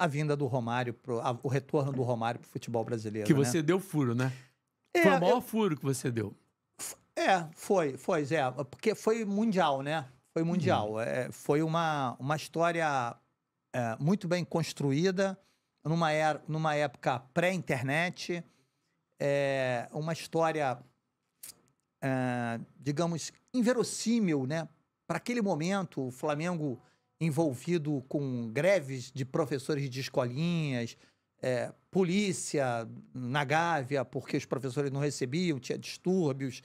a vinda do Romário, pro, a, o retorno do Romário para o futebol brasileiro. Que né? você deu furo, né? É, foi o maior eu, furo que você deu. É, foi, foi, Zé. Porque foi mundial, né? Foi mundial. Hum. É, foi uma, uma história é, muito bem construída, numa, era, numa época pré-internet, é, uma história, é, digamos, inverossímil, né? Para aquele momento, o Flamengo envolvido com greves de professores de escolinhas, é, polícia na Gávea, porque os professores não recebiam, tinha distúrbios.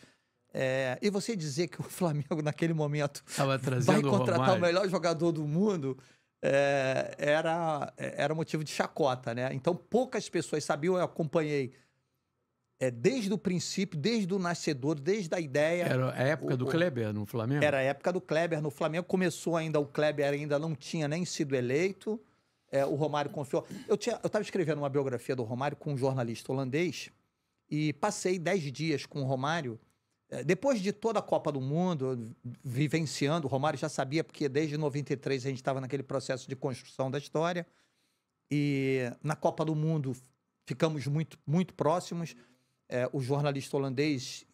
É, e você dizer que o Flamengo, naquele momento, vai contratar o, o, melhor jogador do mundo, é, era, é, era motivo de chacota, né? Então, poucas pessoas sabiam, eu acompanhei é, desde o princípio, desde o nascedor, desde a ideia. Era a época o, do Kleber no Flamengo? Era a época do Kleber no Flamengo. Começou ainda, o Kleber ainda não tinha nem sido eleito. É, o Romário confiou. Eu estava escrevendo uma biografia do Romário com um jornalista holandês e passei dez dias com o Romário. É, depois de toda a Copa do Mundo, vivenciando, o Romário já sabia, porque desde 93 a gente estava naquele processo de construção da história. E na Copa do Mundo ficamos muito, muito próximos é, o jornalista holandês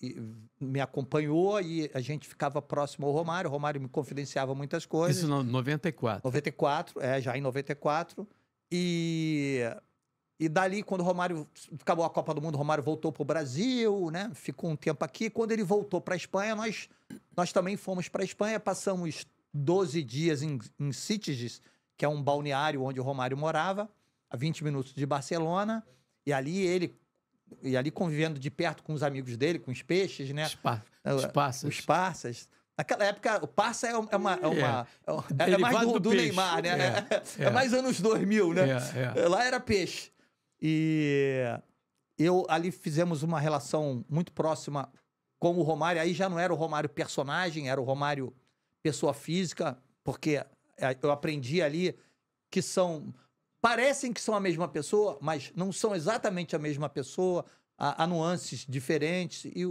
me acompanhou e a gente ficava próximo ao Romário. O Romário me confidenciava muitas coisas. Isso em 94. 94, é, já em 94. E, e dali, quando o Romário acabou a Copa do Mundo, o Romário voltou para o Brasil, né? Ficou um tempo aqui. Quando ele voltou para a Espanha, nós, nós também fomos para a Espanha. Passamos 12 dias em, em Sitges, que é um balneário onde o Romário morava, a 20 minutos de Barcelona. E ali ele e ali convivendo de perto com os amigos dele, com os peixes, né? É, os passas. Os passas. Naquela época, o Passa é, é uma. É, uma, é. Uma, é, é mais do, do, do Neymar, né? É, é, mais anos 2000, né? Lá era peixe. E eu ali fizemos uma relação muito próxima com o Romário. Aí já não era o Romário personagem, era o Romário pessoa física, porque eu aprendi ali que são parecem que são a mesma pessoa, mas não são exatamente a mesma pessoa, há, há nuances diferentes. E,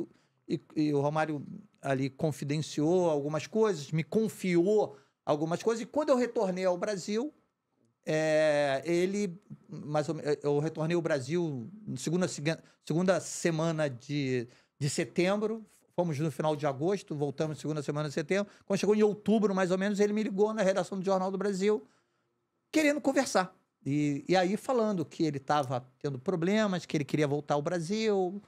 e, e, o Romário ali confidenciou algumas coisas, me confiou algumas coisas. E quando eu retornei ao Brasil, é, ele. Mas eu, eu retornei ao Brasil segunda, segunda semana de, de setembro, fomos no final de agosto, voltamos segunda semana de setembro. Quando chegou em outubro, mais ou menos, ele me ligou na redação do Jornal do Brasil, querendo conversar. E, e aí falando que ele estava tendo problemas, que ele queria voltar ao Brasil.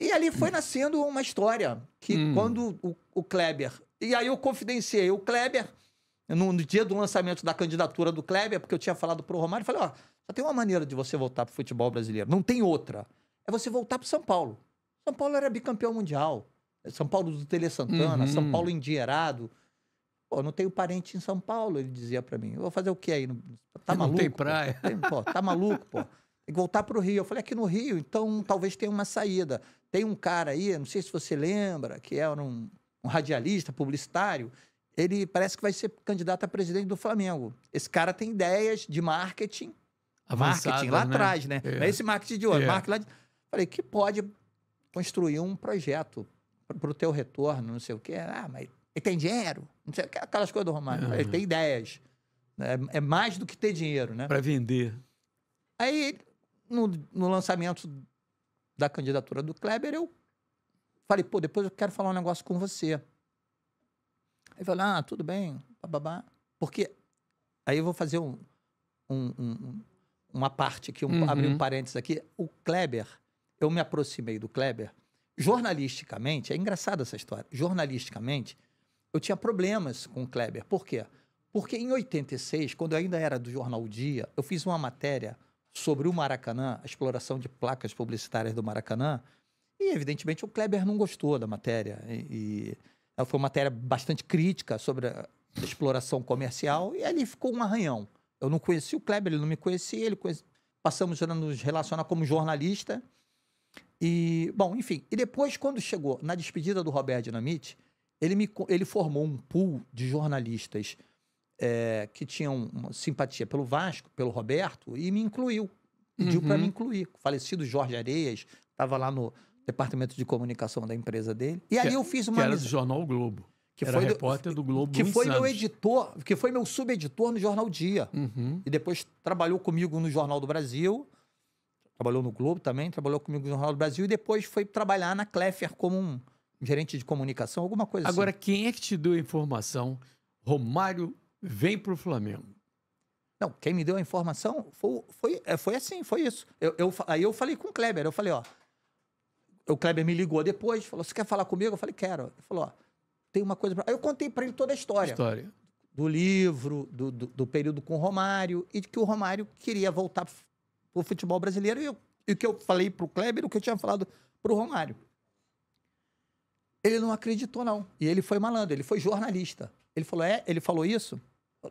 E ali foi nascendo uma história que hum. quando o, o, Kleber. E aí eu confidenciei o Kleber, no, no, dia do lançamento da candidatura do Kleber, porque eu tinha falado pro Romário, falei: ó, só tem uma maneira de você voltar pro futebol brasileiro, não tem outra. É você voltar pro São Paulo. São Paulo era bicampeão mundial. São Paulo do Tele Santana, uhum. São Paulo endinheirado. Pô, não tenho parente em São Paulo, ele dizia para mim. Eu vou fazer o quê aí? Tá maluco? Não tem praia. Pô? pô, tá maluco, pô. Tem que voltar pro Rio. Eu falei, aqui é no Rio, então talvez tenha uma saída. Tem um cara aí, não sei se você lembra, que era é um, um radialista, publicitário. Ele parece que vai ser candidato a presidente do Flamengo. Esse cara tem ideias de marketing. marketing lá né? atrás, né? É. Não é esse marketing de hoje. É. Marketing lá de... Falei, que pode construir um projeto pro teu retorno, não sei o quê. Ah, mas ele tem dinheiro? Não sei, aquelas coisas do Romário. Uhum. Ele tem ideias. É, é, mais do que ter dinheiro, né? Para vender. Aí, no, no lançamento da candidatura do Kleber, eu falei, pô, depois eu quero falar um negócio com você. Aí falou, ah, tudo bem, babá Porque aí eu vou fazer um, um, um uma parte aqui, um, uhum. abrir um parênteses aqui. O Kleber, eu me aproximei do Kleber. Jornalisticamente, é engraçada essa história. Jornalisticamente, eu tinha problemas com o Kleber. Por quê? Porque em 86, quando eu ainda era do jornal o Dia, eu fiz uma matéria sobre o Maracanã, a exploração de placas publicitárias do Maracanã, e evidentemente o Kleber não gostou da matéria. E, e foi uma matéria bastante crítica sobre a exploração comercial, e ali ficou um arranhão. Eu não conhecia o Kleber, ele não me conhecia, ele passamos a nos relacionar como jornalista. E, bom, enfim. E depois, quando chegou na despedida do Robert Dinamite, ele, me, ele formou um pool de jornalistas é, que tinham simpatia pelo Vasco, pelo Roberto, e me incluiu. Pediu uhum. para me incluir. O falecido Jorge Areias estava lá no departamento de comunicação da empresa dele. E que, ali é- eu fiz uma. Que era do Jornal o Globo. Que era foi repórter do, do Globo. Que foi anos. meu editor, que foi meu subeditor no Jornal Dia. Uhum. E depois trabalhou comigo no Jornal do Brasil trabalhou no Globo também, trabalhou comigo no Jornal do Brasil e depois foi trabalhar na Kleffer como um gerente de comunicação, alguma coisa Agora, assim. Agora, quem é que te deu a informação? Romário vem para o Flamengo. Não, quem me deu a informação foi, foi, é, foi assim, foi isso. Eu, eu, aí eu falei com o Kleber, eu falei, ó. O Kleber me ligou depois, falou: Você quer falar comigo? Eu falei: Quero. Ele falou: Ó, tem uma coisa. Pra... Aí eu contei para ele toda a história. História. Do livro, do, do, do, período com o Romário, e de que o Romário queria voltar pro futebol brasileiro. E o que eu falei pro Kleber, o que eu tinha falado pro Romário. Ele não acreditou, não. E ele foi malandro, ele foi jornalista. Ele falou, é? Ele falou isso?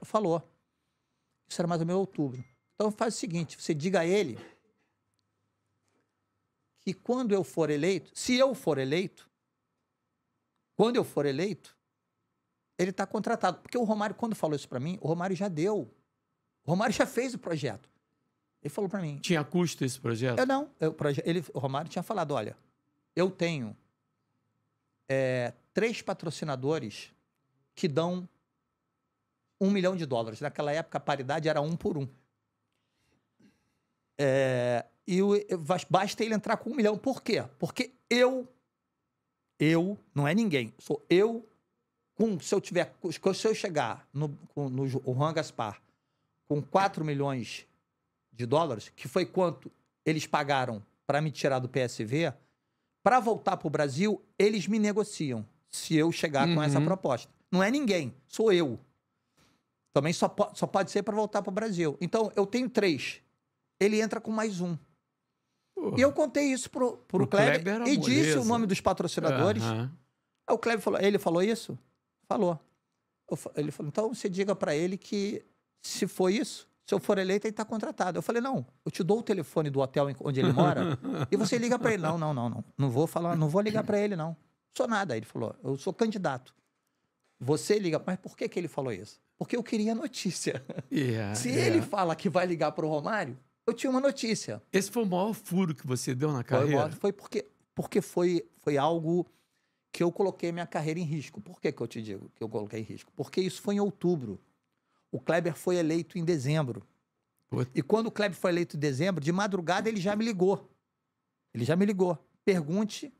Falou. Isso era mais ou menos outubro. Então faz o seguinte: você diga a ele que quando eu for eleito, se eu for eleito, quando eu for eleito, ele está contratado. Porque o Romário, quando falou isso para mim, o Romário já deu. O Romário já fez o projeto. Ele falou para mim. Tinha custo esse projeto? Eu não. Eu, ele, o Romário tinha falado: olha, eu tenho é, três patrocinadores que dão um milhão de dólares. Naquela época, a paridade era um por um. É, e o, basta ele entrar com um milhão. Por quê? Porque eu, eu, não é ninguém, sou eu, com, se eu tiver, se eu chegar no, no, no Juan Gaspar com 4 milhões de dólares, que foi quanto eles pagaram para me tirar do PSV, para voltar para o Brasil, eles me negociam se eu chegar uhum. com essa uhum. proposta. Não é ninguém, sou eu. Também só, po só pode ser para voltar para o Brasil. Então, eu tenho três. Ele entra com mais um. Porra. E eu contei isso pro, pro, pro Kleber, Kleber e disse o nome dos patrocinadores. Uhum. Aí o Kleber falou, ele falou isso? Falou. Eu, ele falou, então você diga para ele que se for isso, se eu for eleito, ele está contratado. Eu falei, não, eu te dou o telefone do hotel onde ele mora e você liga para ele. Não, não, não, não. Não vou falar, não vou ligar para ele, não. Sou nada. Ele falou, eu sou candidato. Você liga. Mas por que, que ele falou isso? Porque eu queria notícia. Yeah, Se yeah. ele fala que vai ligar para o Romário, eu tinha uma notícia. Esse foi o maior furo que você deu na carreira? Foi, foi porque, porque foi, foi algo que eu coloquei minha carreira em risco. Por que, que eu te digo que eu coloquei em risco? Porque isso foi em outubro. O Kleber foi eleito em dezembro. Puta. E quando o Kleber foi eleito em dezembro, de madrugada ele já me ligou. Ele já me ligou. Pergunte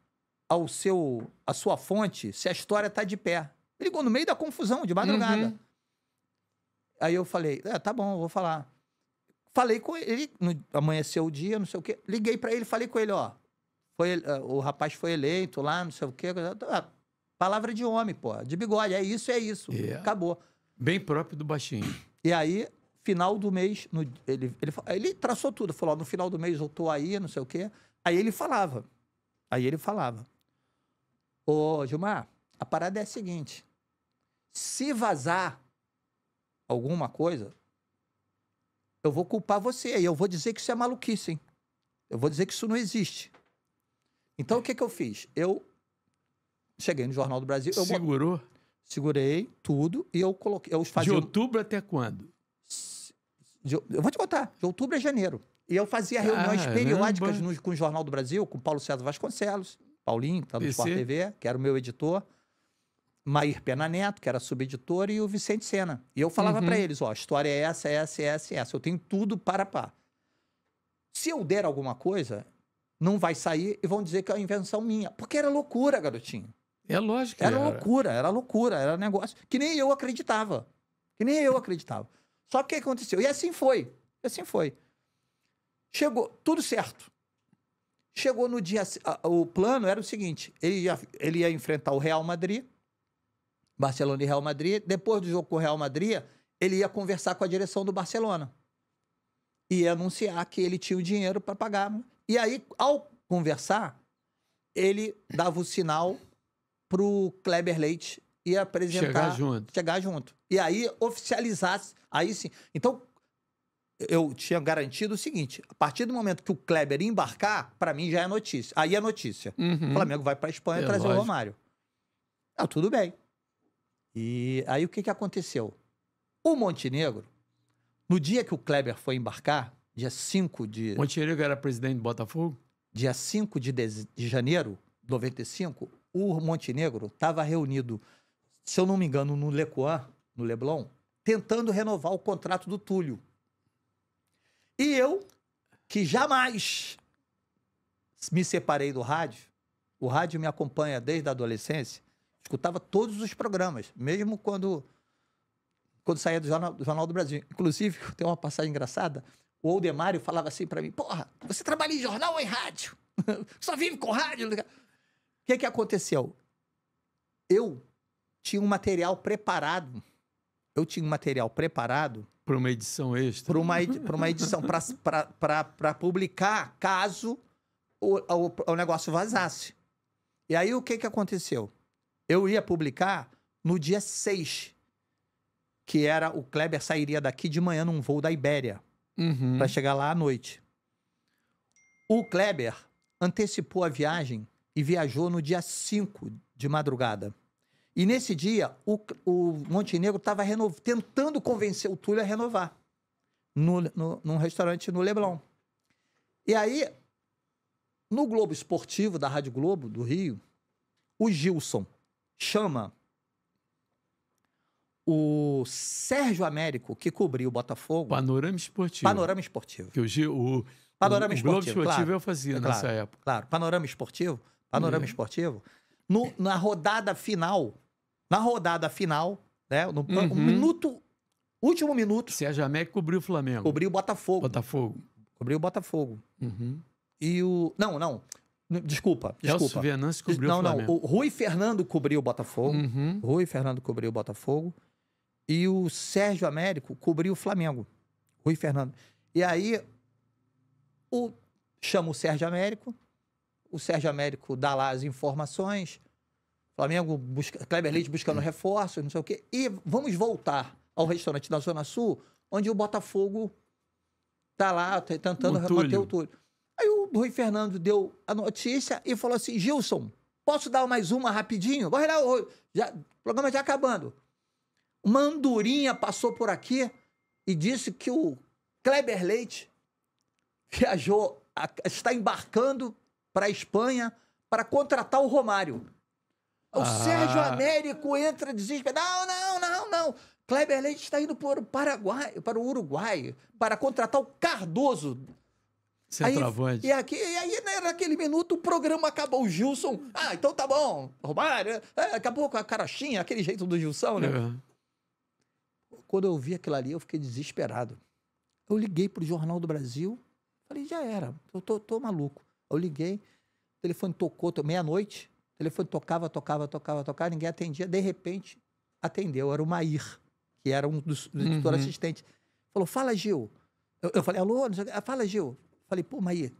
ao seu, à sua fonte se a história está de pé. ligou no meio da confusão, de madrugada. Uhum. Aí eu falei, é, tá bom, vou falar. Falei com ele, no, amanheceu o dia, não sei o quê. Liguei para ele, falei com ele, ó. Foi, eh, o rapaz foi eleito lá, não sei o quê. Ah, palavra de homem, pô. De bigode, é isso, é isso. Yeah. Acabou. Bem próprio do baixinho. E aí, final do mês, no, ele, ele, ele traçou tudo, falou: no final do mês eu tô aí, não sei o quê. Aí ele falava. Aí ele falava: Ô, Gilmar, a parada é a seguinte. Se vazar alguma coisa, eu vou culpar você. E eu vou dizer que isso é maluquice, hein? Eu vou dizer que isso não existe. Então, o que, que eu fiz? Eu cheguei no Jornal do Brasil. Eu Segurou? Segurei tudo e eu coloquei. Eu fazia... De outubro até quando? De, eu vou te contar, de outubro a janeiro. E eu fazia ah, reuniões Caramba. É periódicas no, com o Jornal do Brasil, com Paulo César Vasconcelos, Paulinho, que está no Sport TV, que era o meu editor, Mair Pena Neto, que era subeditor, e o Vicente Sena. E eu falava uhum. para eles: ó, a história é essa, é essa, é essa, essa. Eu tenho tudo para pá. Se eu der alguma coisa, não vai sair e vão dizer que é uma invenção minha. Porque era loucura, garotinho. É lógico. Era, era, loucura, era loucura, era negócio que nem eu acreditava. Que nem eu acreditava. Só que o que aconteceu? E assim foi. Assim foi. Chegou, tudo certo. Chegou no dia. O plano era o seguinte: ele ia, ele ia enfrentar o Real Madrid, Barcelona e Real Madrid. Depois do jogo com o Real Madrid, ele ia conversar com a direção do Barcelona. E anunciar que ele tinha o dinheiro para pagar. E aí, ao conversar, ele dava o sinal pro Kleber Leite e apresentar. Chegar junto. Chegar junto. E aí oficializasse. Aí sim. Então, eu tinha garantido o seguinte: a partir do momento que o Kleber embarcar, para mim já é notícia. Aí é notícia. Uhum. O Flamengo vai para Espanha é, trazer lógico. o Romário. Não, tá tudo bem. E aí o que, que aconteceu? O Montenegro, no dia que o Kleber foi embarcar, dia 5 de. Montenegro era presidente do Botafogo? Dia 5 de, de, de janeiro de 95, o Montenegro estava reunido, se eu não me engano, no Lecoan, no Leblon, tentando renovar o contrato do Túlio. E eu, que jamais me separei do rádio, o rádio me acompanha desde a adolescência, escutava todos os programas, mesmo quando quando saía do Jornal, do, Jornal do Brasil. Inclusive, tem uma passagem engraçada, o Oldemário falava assim para mim, porra, você trabalha em jornal ou em rádio? Só vive com rádio? Né? que, que aconteceu? Eu tinha um material preparado. Eu tinha um material preparado. Para uma edição extra. Para uma, edi uma edição, para publicar, caso o, o, o negócio vazasse. E aí o que, que aconteceu? Eu ia publicar no dia 6, que era o Kleber sairia daqui de manhã num voo da Ibéria, uhum. para chegar lá à noite. O Kleber antecipou a viagem e viajou no dia 5 de madrugada. E nesse dia, o, o Montenegro estava tentando convencer o Túlio a renovar no, no, num restaurante no Leblon. E aí, no Globo Esportivo da Rádio Globo do Rio, o Gilson chama o Sérgio Américo, que cobriu o Botafogo. Panorama Esportivo. Panorama Esportivo. Que o, Gil, o, Panorama o, Esportivo. O Globo Esportivo claro, eu fazia é, nessa claro, época. Claro, Panorama Esportivo Panorama uhum. Esportivo, no, na rodada final, na rodada final, né? No uhum. um minuto, último minuto. Sérgio Américo cobriu o Flamengo. Cobriu o Botafogo. Botafogo. Cobriu o Botafogo. Uhum. E o. Não, não. Desculpa, desculpa. Elcio Venâncio cobriu não, o Flamengo. Não, não. O Rui Fernando cobriu o Botafogo. Uhum. Rui Fernando cobriu o Botafogo. E o Sérgio Américo cobriu o Flamengo. Rui Fernando. E aí, o... chama o Sérgio Américo, o Sérgio Américo dá lá as informações, Flamengo, busca, Kleber Leite buscando reforço, não sei o quê, e vamos voltar ao restaurante da Zona Sul, onde o Botafogo tá lá tentando o manter o Túlio. Aí o Rui Fernando deu a notícia e falou assim, Gilson, posso dar mais uma rapidinho? Vai lá, o programa já acabando. Uma andorinha passou por aqui e disse que o Kleber Leite viajou, está embarcando para a Espanha para contratar o Romário. O ah. Sérgio Américo entra desesperado. Não, não, não, não. Kleber Leite está indo para o Paraguai, para o Uruguai, para contratar o Cardoso. Centroavante. e, aqui, e aí, né, naquele minuto, o programa acabou. O Gilson. Ah, então tá bom. Romário. É, é, acabou com a carochinha, aquele jeito do Gilson, né? É. Quando eu vi aquilo ali, eu fiquei desesperado. Eu liguei para o Jornal do Brasil. Falei, já era. Eu tô, tô maluco. Eu liguei, o telefone tocou, meia-noite, o telefone tocava, tocava, tocava, tocava, ninguém atendia. De repente, atendeu, era o Mair, que era um dos, do editor uhum. assistente. Falou, fala, Gil. Eu, eu falei, alô, ah, fala, Gil. Falei, pô, Mair,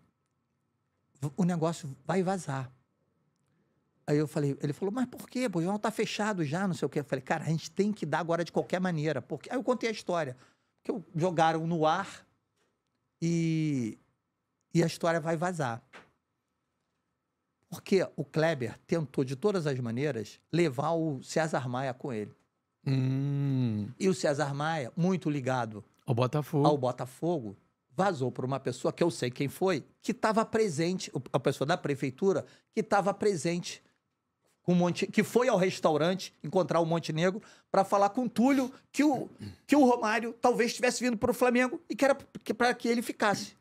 o negócio vai vazar. Aí eu falei, ele falou, mas por quê? Pô, o jornal tá fechado já, não sei o quê. Eu falei, cara, a gente tem que dar agora de qualquer maneira. Porque... Aí eu contei a história. Porque jogaram no ar e e a história vai vazar. Porque o Kleber tentou, de todas as maneiras, levar o César Maia com ele. Hum. E o César Maia, muito ligado ao Botafogo, ao Botafogo vazou por uma pessoa que eu sei quem foi, que estava presente, a pessoa da prefeitura, que estava presente com Monte, que foi ao restaurante encontrar o Montenegro para falar com o Túlio que o, que o Romário talvez tivesse vindo para o Flamengo e que era para que ele ficasse.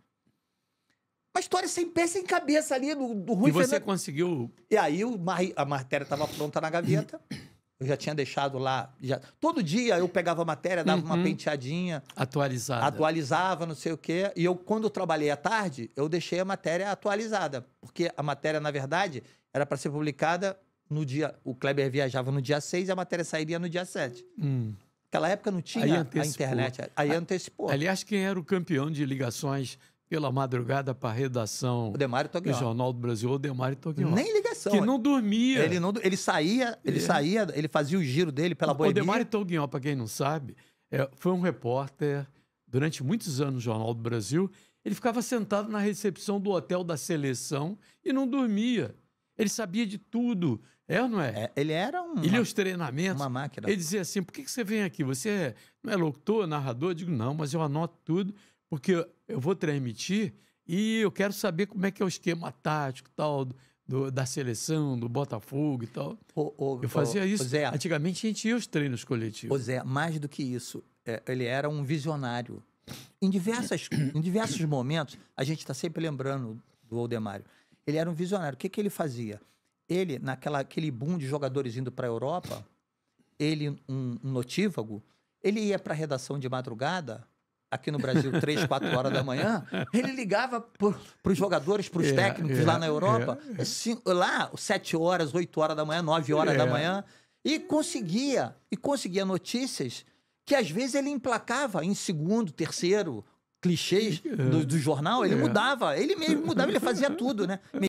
Uma história sem pé, sem cabeça ali do, do Rui E você Fernando. conseguiu... E aí o, a matéria estava pronta na gaveta. Eu já tinha deixado lá. Já... Todo dia eu pegava a matéria, dava uhum. uma penteadinha. Atualizada. Atualizava, não sei o quê. E eu, quando trabalhei à tarde, eu deixei a matéria atualizada. Porque a matéria, na verdade, era para ser publicada no dia. O Kleber viajava no dia 6 e a matéria sairia no dia 7. Hum. Naquela época não tinha a internet. Aí antecipou. Aliás, quem era o campeão de ligações pela madrugada para a redação do Jornal do Brasil, o Demário Toguinho Nem ligação. Que não dormia. Ele, não, ele saía, ele é. saía, ele fazia o giro dele pela Boemia. O Demário Toguinho para quem não sabe, é, foi um repórter durante muitos anos no Jornal do Brasil. Ele ficava sentado na recepção do hotel da seleção e não dormia. Ele sabia de tudo. É ou não é? é ele era um. Ele ia aos treinamentos. Uma máquina. Ele dizia assim: por que, que você vem aqui? Você é, não é locutor, narrador? Eu digo, não, mas eu anoto tudo porque eu vou transmitir e eu quero saber como é que é o esquema tático tal do, da seleção, do Botafogo e tal. O, o, eu fazia o, isso. Zé, Antigamente a gente ia os treinos coletivos. Zé, mais do que isso, é, ele era um visionário. Em, diversas, em diversos momentos, a gente está sempre lembrando do Aldemário. Ele era um visionário. O que, que ele fazia? Ele, naquela aquele boom de jogadores indo para a Europa, ele, um, um notívago, ele ia para a redação de madrugada aqui no Brasil, três, quatro horas da manhã, ele ligava para os jogadores, para os yeah, é, técnicos yeah, é, lá na Europa, yeah, é. cinco, lá, sete horas, oito horas da manhã, nove horas da manhã, e conseguia, e conseguia notícias que às vezes ele emplacava em segundo, terceiro, clichês do, do jornal, ele mudava, ele mesmo mudava, ele fazia tudo, né?